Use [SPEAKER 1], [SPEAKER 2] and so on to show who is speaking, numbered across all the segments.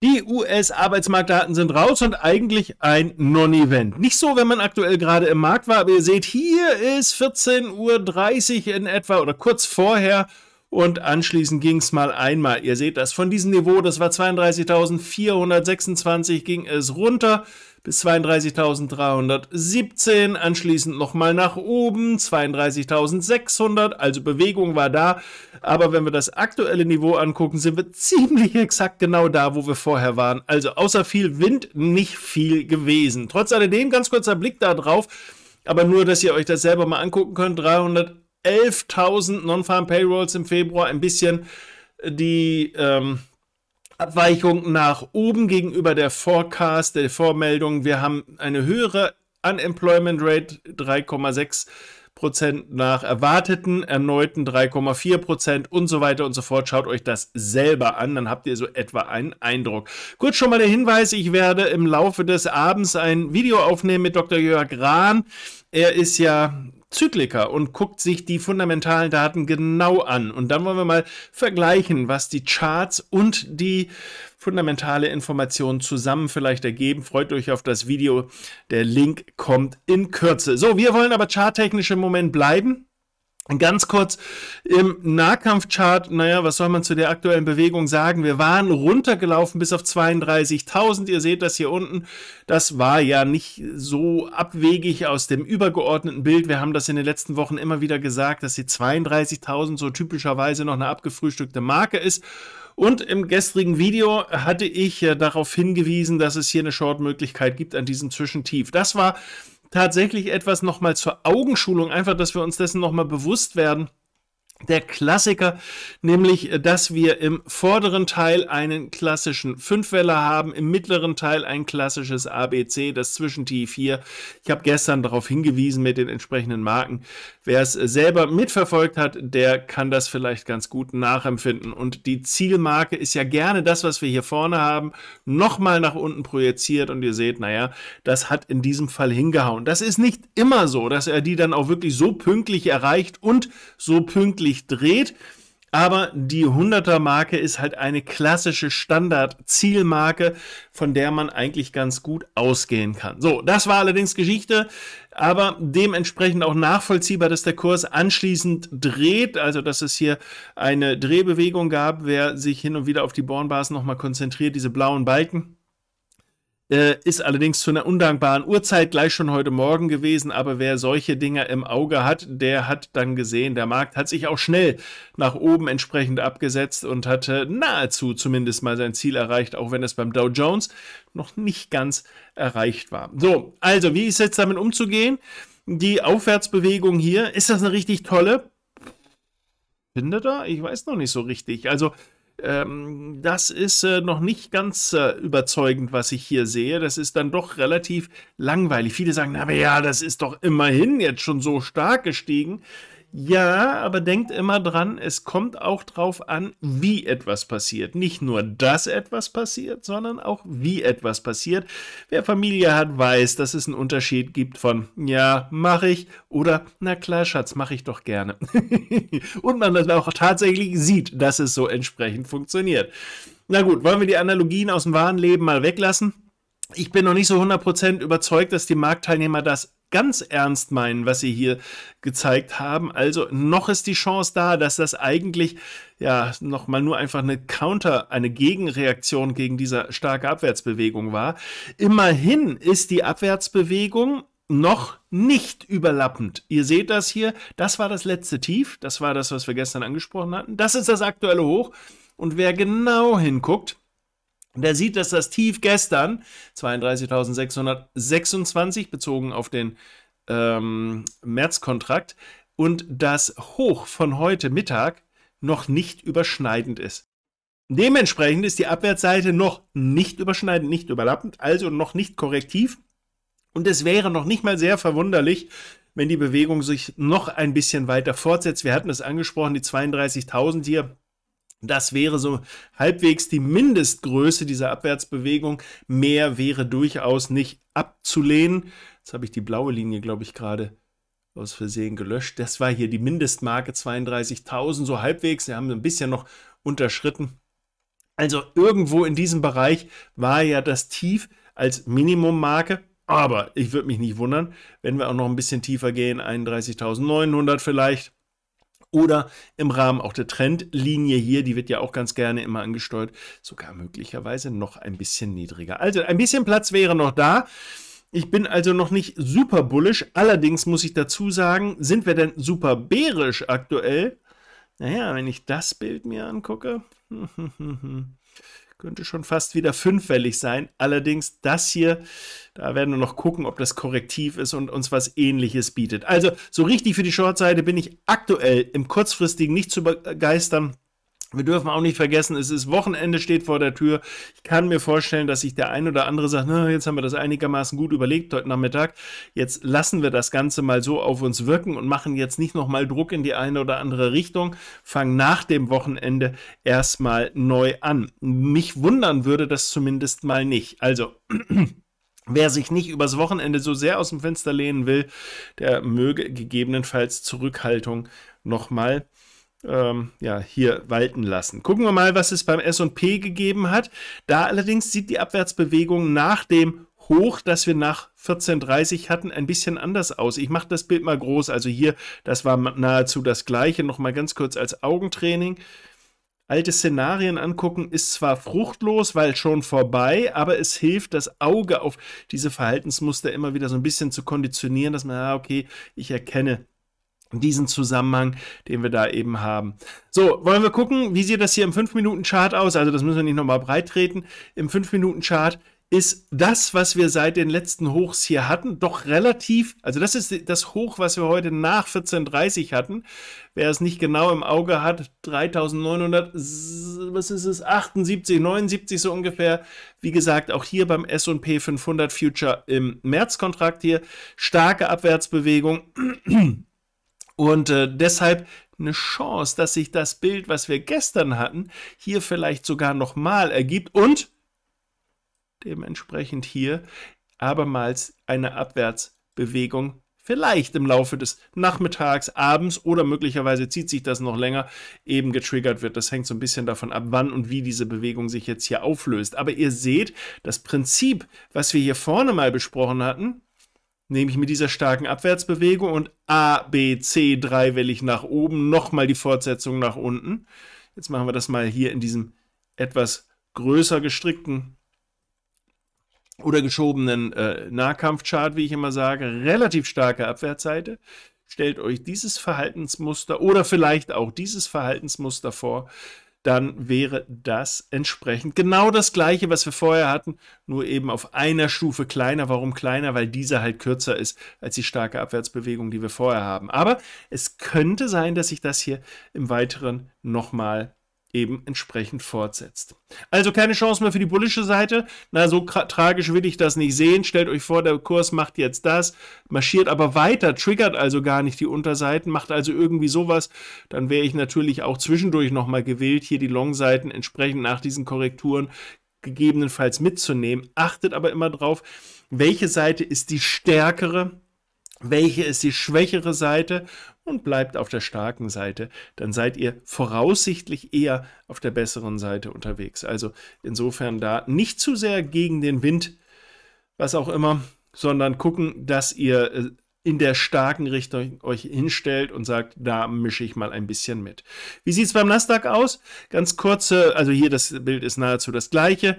[SPEAKER 1] Die US-Arbeitsmarktdaten sind raus und eigentlich ein Non-Event. Nicht so, wenn man aktuell gerade im Markt war, aber ihr seht, hier ist 14.30 Uhr in etwa oder kurz vorher und anschließend ging es mal einmal. Ihr seht das von diesem Niveau, das war 32.426, ging es runter bis 32.317, anschließend nochmal nach oben 32.600, also Bewegung war da, aber wenn wir das aktuelle Niveau angucken, sind wir ziemlich exakt genau da, wo wir vorher waren. Also außer viel Wind nicht viel gewesen. Trotz alledem ganz kurzer Blick da drauf, aber nur, dass ihr euch das selber mal angucken könnt, 311.000 Non-Farm Payrolls im Februar, ein bisschen die ähm, Abweichung nach oben gegenüber der Forecast, der Vormeldung. Wir haben eine höhere Unemployment Rate 3,6 Prozent nach erwarteten, erneuten 3,4 Prozent und so weiter und so fort. Schaut euch das selber an, dann habt ihr so etwa einen Eindruck. Kurz schon mal der Hinweis, ich werde im Laufe des Abends ein Video aufnehmen mit Dr. Jörg Rahn. Er ist ja Zykliker und guckt sich die fundamentalen Daten genau an. Und dann wollen wir mal vergleichen, was die Charts und die fundamentale Information zusammen vielleicht ergeben. Freut euch auf das Video. Der Link kommt in Kürze. So, wir wollen aber charttechnisch im Moment bleiben. Ganz kurz im Nahkampfchart, naja, was soll man zu der aktuellen Bewegung sagen? Wir waren runtergelaufen bis auf 32.000. Ihr seht das hier unten. Das war ja nicht so abwegig aus dem übergeordneten Bild. Wir haben das in den letzten Wochen immer wieder gesagt, dass die 32.000 so typischerweise noch eine abgefrühstückte Marke ist. Und im gestrigen Video hatte ich äh, darauf hingewiesen, dass es hier eine Short-Möglichkeit gibt an diesem Zwischentief. Das war tatsächlich etwas nochmal zur Augenschulung, einfach, dass wir uns dessen nochmal bewusst werden, der Klassiker, nämlich äh, dass wir im vorderen Teil einen klassischen Fünfweller haben, im mittleren Teil ein klassisches ABC, das Zwischentief 4 Ich habe gestern darauf hingewiesen mit den entsprechenden Marken. Wer es äh, selber mitverfolgt hat, der kann das vielleicht ganz gut nachempfinden. Und die Zielmarke ist ja gerne das, was wir hier vorne haben, nochmal nach unten projiziert und ihr seht, naja, das hat in diesem Fall hingehauen. Das ist nicht immer so, dass er die dann auch wirklich so pünktlich erreicht und so pünktlich wirklich dreht. Aber die 100er Marke ist halt eine klassische Standard-Zielmarke, von der man eigentlich ganz gut ausgehen kann. So, das war allerdings Geschichte, aber dementsprechend auch nachvollziehbar, dass der Kurs anschließend dreht, also dass es hier eine Drehbewegung gab, wer sich hin und wieder auf die Bornbars nochmal konzentriert, diese blauen Balken äh, ist allerdings zu einer undankbaren Uhrzeit gleich schon heute Morgen gewesen, aber wer solche Dinge im Auge hat, der hat dann gesehen, der Markt hat sich auch schnell nach oben entsprechend abgesetzt und hatte nahezu zumindest mal sein Ziel erreicht, auch wenn es beim Dow Jones noch nicht ganz erreicht war. So, also wie ist jetzt damit umzugehen? Die Aufwärtsbewegung hier, ist das eine richtig tolle? Findet er? Ich weiß noch nicht so richtig. Also ähm, das ist äh, noch nicht ganz äh, überzeugend, was ich hier sehe. Das ist dann doch relativ langweilig. Viele sagen, na ja, das ist doch immerhin jetzt schon so stark gestiegen. Ja, aber denkt immer dran, es kommt auch drauf an, wie etwas passiert. Nicht nur, dass etwas passiert, sondern auch, wie etwas passiert. Wer Familie hat, weiß, dass es einen Unterschied gibt von, ja, mache ich oder, na klar, Schatz, mache ich doch gerne. Und man dann auch tatsächlich sieht, dass es so entsprechend funktioniert. Na gut, wollen wir die Analogien aus dem wahren Leben mal weglassen? Ich bin noch nicht so 100% überzeugt, dass die Marktteilnehmer das ganz ernst meinen, was sie hier gezeigt haben. Also noch ist die Chance da, dass das eigentlich ja nochmal nur einfach eine Counter, eine Gegenreaktion gegen diese starke Abwärtsbewegung war. Immerhin ist die Abwärtsbewegung noch nicht überlappend. Ihr seht das hier, das war das letzte Tief, das war das, was wir gestern angesprochen hatten, das ist das aktuelle Hoch und wer genau hinguckt, und er sieht, dass das Tief gestern 32.626 bezogen auf den ähm, Märzkontrakt und das Hoch von heute Mittag noch nicht überschneidend ist. Dementsprechend ist die Abwärtsseite noch nicht überschneidend, nicht überlappend, also noch nicht korrektiv. Und es wäre noch nicht mal sehr verwunderlich, wenn die Bewegung sich noch ein bisschen weiter fortsetzt. Wir hatten es angesprochen, die 32.000 hier das wäre so halbwegs die Mindestgröße dieser Abwärtsbewegung. Mehr wäre durchaus nicht abzulehnen. Jetzt habe ich die blaue Linie, glaube ich, gerade aus Versehen gelöscht. Das war hier die Mindestmarke 32.000, so halbwegs. Wir haben ein bisschen noch unterschritten. Also irgendwo in diesem Bereich war ja das Tief als Minimummarke. Aber ich würde mich nicht wundern, wenn wir auch noch ein bisschen tiefer gehen, 31.900 vielleicht oder im Rahmen auch der Trendlinie hier, die wird ja auch ganz gerne immer angesteuert, sogar möglicherweise noch ein bisschen niedriger. Also ein bisschen Platz wäre noch da. Ich bin also noch nicht super bullisch, allerdings muss ich dazu sagen, sind wir denn super bärisch aktuell? Naja, wenn ich das Bild mir angucke, könnte schon fast wieder fünfwellig sein. Allerdings das hier, da werden wir noch gucken, ob das korrektiv ist und uns was ähnliches bietet. Also so richtig für die Shortseite bin ich aktuell im kurzfristigen nicht zu begeistern. Wir dürfen auch nicht vergessen, es ist Wochenende, steht vor der Tür. Ich kann mir vorstellen, dass sich der ein oder andere sagt, na, jetzt haben wir das einigermaßen gut überlegt heute Nachmittag. Jetzt lassen wir das Ganze mal so auf uns wirken und machen jetzt nicht nochmal Druck in die eine oder andere Richtung. Fangen nach dem Wochenende erstmal neu an. Mich wundern würde das zumindest mal nicht. Also. Wer sich nicht übers Wochenende so sehr aus dem Fenster lehnen will, der möge gegebenenfalls Zurückhaltung nochmal ähm, ja, hier walten lassen. Gucken wir mal, was es beim SP gegeben hat. Da allerdings sieht die Abwärtsbewegung nach dem Hoch, das wir nach 14.30 hatten, ein bisschen anders aus. Ich mache das Bild mal groß. Also hier, das war nahezu das gleiche. Nochmal ganz kurz als Augentraining. Alte Szenarien angucken ist zwar fruchtlos, weil schon vorbei, aber es hilft, das Auge auf diese Verhaltensmuster immer wieder so ein bisschen zu konditionieren, dass man, ah, okay, ich erkenne diesen Zusammenhang, den wir da eben haben. So, wollen wir gucken, wie sieht das hier im 5-Minuten-Chart aus? Also das müssen wir nicht nochmal breit treten. Im 5-Minuten-Chart ist das, was wir seit den letzten Hochs hier hatten, doch relativ, also das ist das Hoch, was wir heute nach 14.30 hatten. Wer es nicht genau im Auge hat, 3900, was ist es, 78, 79 so ungefähr. Wie gesagt, auch hier beim S&P 500 Future im März-Kontrakt hier, starke Abwärtsbewegung. Und äh, deshalb eine Chance, dass sich das Bild, was wir gestern hatten, hier vielleicht sogar nochmal ergibt und dementsprechend hier abermals eine Abwärtsbewegung vielleicht im Laufe des Nachmittags, abends oder möglicherweise zieht sich das noch länger, eben getriggert wird. Das hängt so ein bisschen davon ab, wann und wie diese Bewegung sich jetzt hier auflöst. Aber ihr seht, das Prinzip, was wir hier vorne mal besprochen hatten, nehme ich mit dieser starken Abwärtsbewegung und A, B, C dreiwellig nach oben, nochmal die Fortsetzung nach unten. Jetzt machen wir das mal hier in diesem etwas größer gestrickten oder geschobenen äh, Nahkampfchart, wie ich immer sage, relativ starke Abwärtsseite. Stellt euch dieses Verhaltensmuster oder vielleicht auch dieses Verhaltensmuster vor, dann wäre das entsprechend genau das gleiche, was wir vorher hatten, nur eben auf einer Stufe kleiner. Warum kleiner? Weil dieser halt kürzer ist als die starke Abwärtsbewegung, die wir vorher haben. Aber es könnte sein, dass sich das hier im Weiteren nochmal eben entsprechend fortsetzt. Also keine Chance mehr für die bullische Seite. Na, so tragisch will ich das nicht sehen. Stellt euch vor, der Kurs macht jetzt das, marschiert aber weiter, triggert also gar nicht die Unterseiten, macht also irgendwie sowas. Dann wäre ich natürlich auch zwischendurch nochmal gewillt, hier die Longseiten entsprechend nach diesen Korrekturen gegebenenfalls mitzunehmen. Achtet aber immer drauf, welche Seite ist die stärkere, welche ist die schwächere Seite und bleibt auf der starken Seite, dann seid ihr voraussichtlich eher auf der besseren Seite unterwegs. Also insofern da nicht zu sehr gegen den Wind, was auch immer, sondern gucken, dass ihr äh, in der starken Richtung euch hinstellt und sagt, da mische ich mal ein bisschen mit. Wie sieht es beim Nasdaq aus? Ganz kurze, also hier das Bild ist nahezu das gleiche.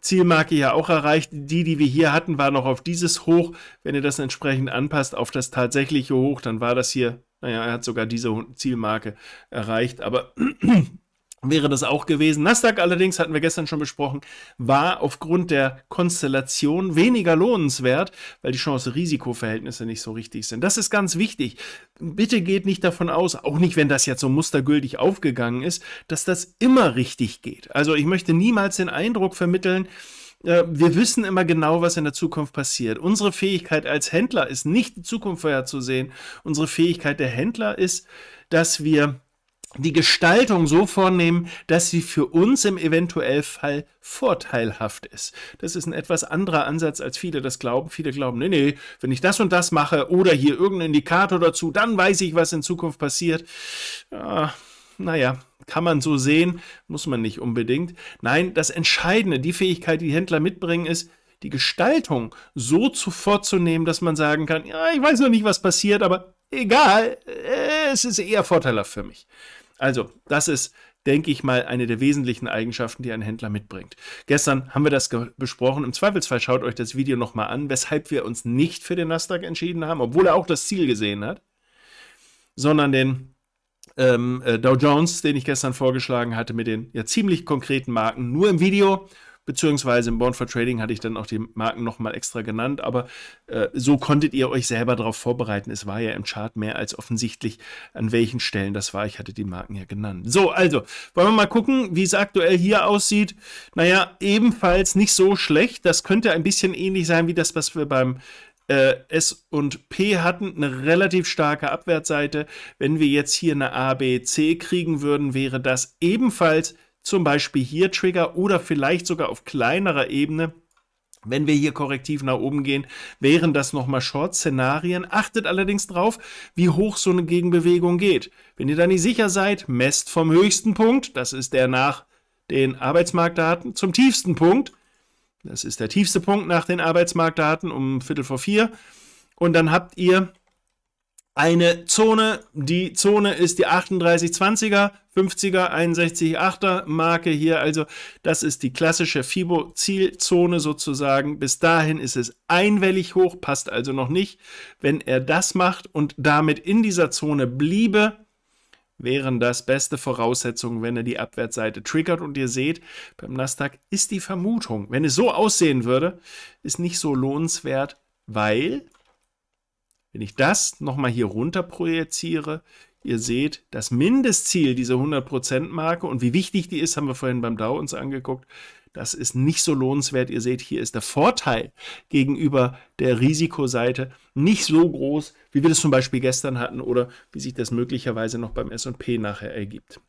[SPEAKER 1] Zielmarke ja auch erreicht. Die, die wir hier hatten, war noch auf dieses Hoch. Wenn ihr das entsprechend anpasst auf das tatsächliche Hoch, dann war das hier, naja, er hat sogar diese Zielmarke erreicht, aber wäre das auch gewesen. Nasdaq allerdings, hatten wir gestern schon besprochen, war aufgrund der Konstellation weniger lohnenswert, weil die chance risikoverhältnisse nicht so richtig sind. Das ist ganz wichtig. Bitte geht nicht davon aus, auch nicht, wenn das jetzt so mustergültig aufgegangen ist, dass das immer richtig geht. Also ich möchte niemals den Eindruck vermitteln, äh, wir wissen immer genau, was in der Zukunft passiert. Unsere Fähigkeit als Händler ist nicht die Zukunft vorherzusehen. Unsere Fähigkeit der Händler ist, dass wir die Gestaltung so vornehmen, dass sie für uns im eventuellen Fall vorteilhaft ist. Das ist ein etwas anderer Ansatz, als viele das glauben. Viele glauben, nee, nee, wenn ich das und das mache oder hier irgendeinen Indikator dazu, dann weiß ich, was in Zukunft passiert. Ja, naja, kann man so sehen, muss man nicht unbedingt. Nein, das Entscheidende, die Fähigkeit, die, Händler mitbringen, ist, die Gestaltung so vorzunehmen, dass man sagen kann, ja, ich weiß noch nicht, was passiert, aber egal, es ist eher vorteilhaft für mich. Also, das ist, denke ich mal, eine der wesentlichen Eigenschaften, die ein Händler mitbringt. Gestern haben wir das besprochen. Im Zweifelsfall schaut euch das Video nochmal an, weshalb wir uns nicht für den Nasdaq entschieden haben, obwohl er auch das Ziel gesehen hat, sondern den ähm, äh, Dow Jones, den ich gestern vorgeschlagen hatte, mit den ja ziemlich konkreten Marken, nur im Video beziehungsweise im Born for Trading hatte ich dann auch die Marken nochmal extra genannt, aber äh, so konntet ihr euch selber darauf vorbereiten. Es war ja im Chart mehr als offensichtlich, an welchen Stellen das war. Ich hatte die Marken ja genannt. So, also, wollen wir mal gucken, wie es aktuell hier aussieht. Naja, ebenfalls nicht so schlecht. Das könnte ein bisschen ähnlich sein wie das, was wir beim äh, S und P hatten eine relativ starke Abwärtsseite. Wenn wir jetzt hier eine ABC kriegen würden, wäre das ebenfalls zum Beispiel hier Trigger oder vielleicht sogar auf kleinerer Ebene wenn wir hier korrektiv nach oben gehen, wären das nochmal Short-Szenarien. Achtet allerdings drauf, wie hoch so eine Gegenbewegung geht. Wenn ihr da nicht sicher seid, messt vom höchsten Punkt, das ist der nach den Arbeitsmarktdaten, zum tiefsten Punkt, das ist der tiefste Punkt nach den Arbeitsmarktdaten um Viertel vor vier. Und dann habt ihr eine Zone. Die Zone ist die 3820er, 50er, 61,8er Marke hier. Also das ist die klassische FIBO-Zielzone sozusagen. Bis dahin ist es einwellig hoch, passt also noch nicht. Wenn er das macht und damit in dieser Zone bliebe, wären das beste Voraussetzungen, wenn er die Abwärtsseite triggert. Und ihr seht, beim Nasdaq ist die Vermutung, wenn es so aussehen würde, ist nicht so lohnenswert, weil wenn ich das nochmal hier runter projiziere, ihr seht, das Mindestziel dieser 100%-Marke und wie wichtig die ist, haben wir vorhin beim DAO uns angeguckt, das ist nicht so lohnenswert. Ihr seht, hier ist der Vorteil gegenüber der Risikoseite nicht so groß, wie wir das zum Beispiel gestern hatten oder wie sich das möglicherweise noch beim S&P nachher ergibt.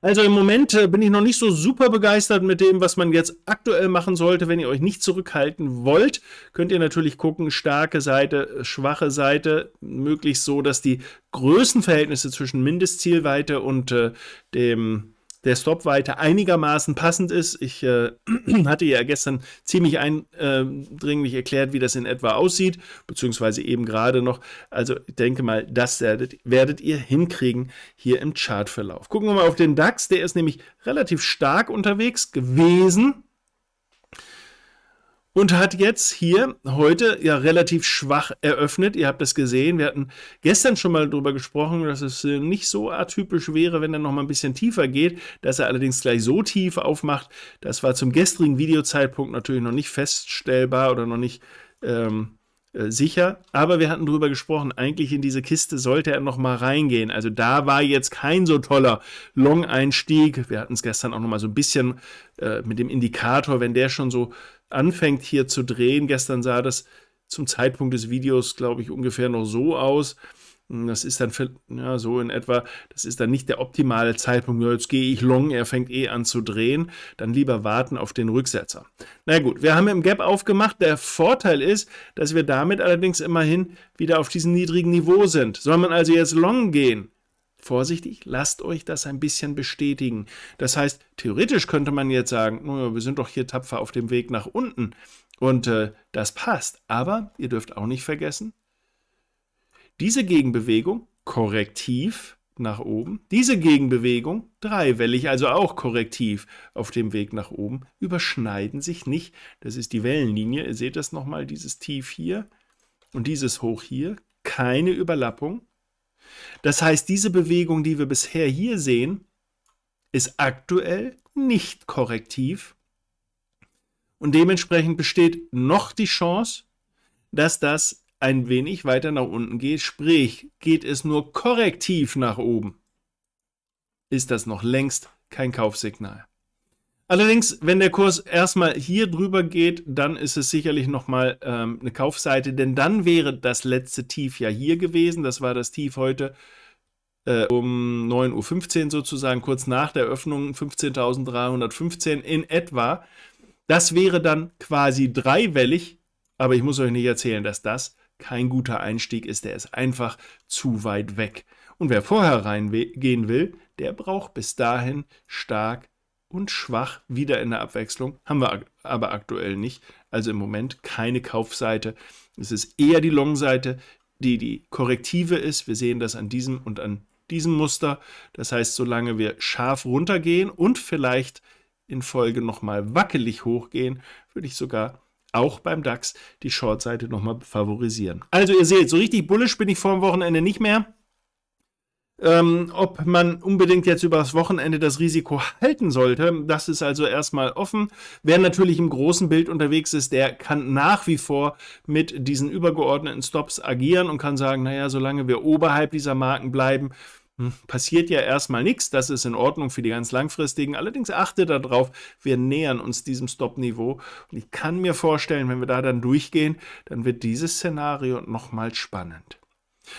[SPEAKER 1] Also im Moment äh, bin ich noch nicht so super begeistert mit dem, was man jetzt aktuell machen sollte. Wenn ihr euch nicht zurückhalten wollt, könnt ihr natürlich gucken, starke Seite, äh, schwache Seite, möglichst so, dass die Größenverhältnisse zwischen Mindestzielweite und äh, dem der Stopweite einigermaßen passend ist. Ich äh, hatte ja gestern ziemlich eindringlich erklärt, wie das in etwa aussieht, beziehungsweise eben gerade noch. Also ich denke mal, das werdet, werdet ihr hinkriegen hier im Chartverlauf. Gucken wir mal auf den DAX, der ist nämlich relativ stark unterwegs gewesen und hat jetzt hier heute ja relativ schwach eröffnet. Ihr habt das gesehen. Wir hatten gestern schon mal darüber gesprochen, dass es äh, nicht so atypisch wäre, wenn er noch mal ein bisschen tiefer geht. Dass er allerdings gleich so tief aufmacht, das war zum gestrigen Videozeitpunkt natürlich noch nicht feststellbar oder noch nicht ähm, äh, sicher. Aber wir hatten darüber gesprochen, eigentlich in diese Kiste sollte er noch mal reingehen. Also da war jetzt kein so toller Long-Einstieg. Wir hatten es gestern auch noch mal so ein bisschen äh, mit dem Indikator, wenn der schon so anfängt hier zu drehen. Gestern sah das zum Zeitpunkt des Videos, glaube ich, ungefähr noch so aus. Das ist dann für, ja, so in etwa, das ist dann nicht der optimale Zeitpunkt. Jetzt gehe ich long, er fängt eh an zu drehen. Dann lieber warten auf den Rücksetzer. Na gut, wir haben im Gap aufgemacht. Der Vorteil ist, dass wir damit allerdings immerhin wieder auf diesem niedrigen Niveau sind. Soll man also jetzt long gehen? vorsichtig, lasst euch das ein bisschen bestätigen. Das heißt, theoretisch könnte man jetzt sagen, naja, wir sind doch hier tapfer auf dem Weg nach unten und äh, das passt. Aber ihr dürft auch nicht vergessen, diese Gegenbewegung, korrektiv nach oben, diese Gegenbewegung, dreiwellig, also auch korrektiv auf dem Weg nach oben, überschneiden sich nicht. Das ist die Wellenlinie, ihr seht das nochmal, dieses Tief hier und dieses Hoch hier, keine Überlappung. Das heißt, diese Bewegung, die wir bisher hier sehen, ist aktuell nicht korrektiv und dementsprechend besteht noch die Chance, dass das ein wenig weiter nach unten geht, sprich geht es nur korrektiv nach oben, ist das noch längst kein Kaufsignal. Allerdings, wenn der Kurs erstmal hier drüber geht, dann ist es sicherlich nochmal ähm, eine Kaufseite, denn dann wäre das letzte Tief ja hier gewesen. Das war das Tief heute äh, um 9.15 Uhr sozusagen, kurz nach der Öffnung, 15.315 in etwa. Das wäre dann quasi dreiwellig, aber ich muss euch nicht erzählen, dass das kein guter Einstieg ist. Der ist einfach zu weit weg. Und wer vorher reingehen will, der braucht bis dahin stark und schwach wieder in der Abwechslung. Haben wir aber aktuell nicht. Also im Moment keine Kaufseite. Es ist eher die Long-Seite, die die Korrektive ist. Wir sehen das an diesem und an diesem Muster. Das heißt, solange wir scharf runtergehen und vielleicht in Folge nochmal wackelig hochgehen, würde ich sogar auch beim DAX die Shortseite nochmal favorisieren. Also ihr seht, so richtig bullisch bin ich vor dem Wochenende nicht mehr. Ähm, ob man unbedingt jetzt über das Wochenende das Risiko halten sollte, das ist also erstmal offen. Wer natürlich im großen Bild unterwegs ist, der kann nach wie vor mit diesen übergeordneten Stops agieren und kann sagen, naja, solange wir oberhalb dieser Marken bleiben, hm, passiert ja erstmal nichts. Das ist in Ordnung für die ganz langfristigen. Allerdings achte darauf, wir nähern uns diesem Stop-Niveau. Und ich kann mir vorstellen, wenn wir da dann durchgehen, dann wird dieses Szenario nochmal spannend.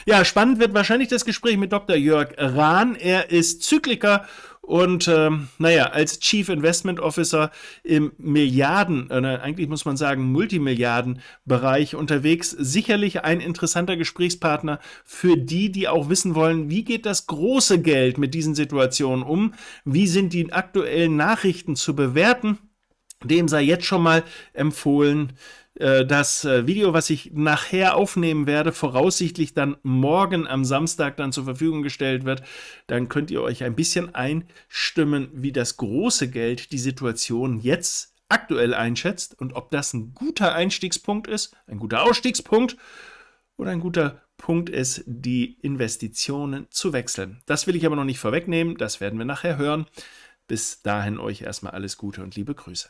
[SPEAKER 1] Ja, spannend wird wahrscheinlich das Gespräch mit Dr. Jörg Rahn. Er ist Zykliker und ähm, naja, als Chief Investment Officer im Milliarden, äh, eigentlich muss man sagen Multimilliarden-Bereich unterwegs, sicherlich ein interessanter Gesprächspartner für die, die auch wissen wollen, wie geht das große Geld mit diesen Situationen um, wie sind die aktuellen Nachrichten zu bewerten. Dem sei jetzt schon mal empfohlen, äh, das äh, Video, was ich nachher aufnehmen werde, voraussichtlich dann morgen am Samstag dann zur Verfügung gestellt wird, dann könnt ihr euch ein bisschen einstimmen, wie das große Geld die Situation jetzt aktuell einschätzt und ob das ein guter Einstiegspunkt ist, ein guter Ausstiegspunkt oder ein guter Punkt ist, die Investitionen zu wechseln. Das will ich aber noch nicht vorwegnehmen, das werden wir nachher hören. Bis dahin euch erstmal alles Gute und liebe Grüße.